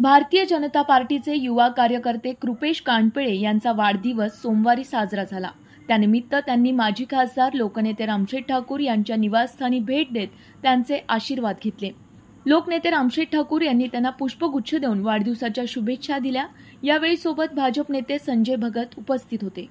भारतीय जनता पार्टीचे युवा कार्यकर्ते कृपेश कानपिळे यांचा वाढदिवस सोमवारी साजरा झाला त्यानिमित्त त्यांनी माजी खासदार लोकनेते रामशेठ ठाकूर यांच्या निवासस्थानी भेट देत त्यांचे आशीर्वाद घेतले लोकनेते रामशेठ ठाकूर यांनी त्यांना पुष्पगुच्छ देऊन वाढदिवसाच्या शुभेच्छा दिल्या यावेळी सोबत भाजप नेते संजय भगत उपस्थित होते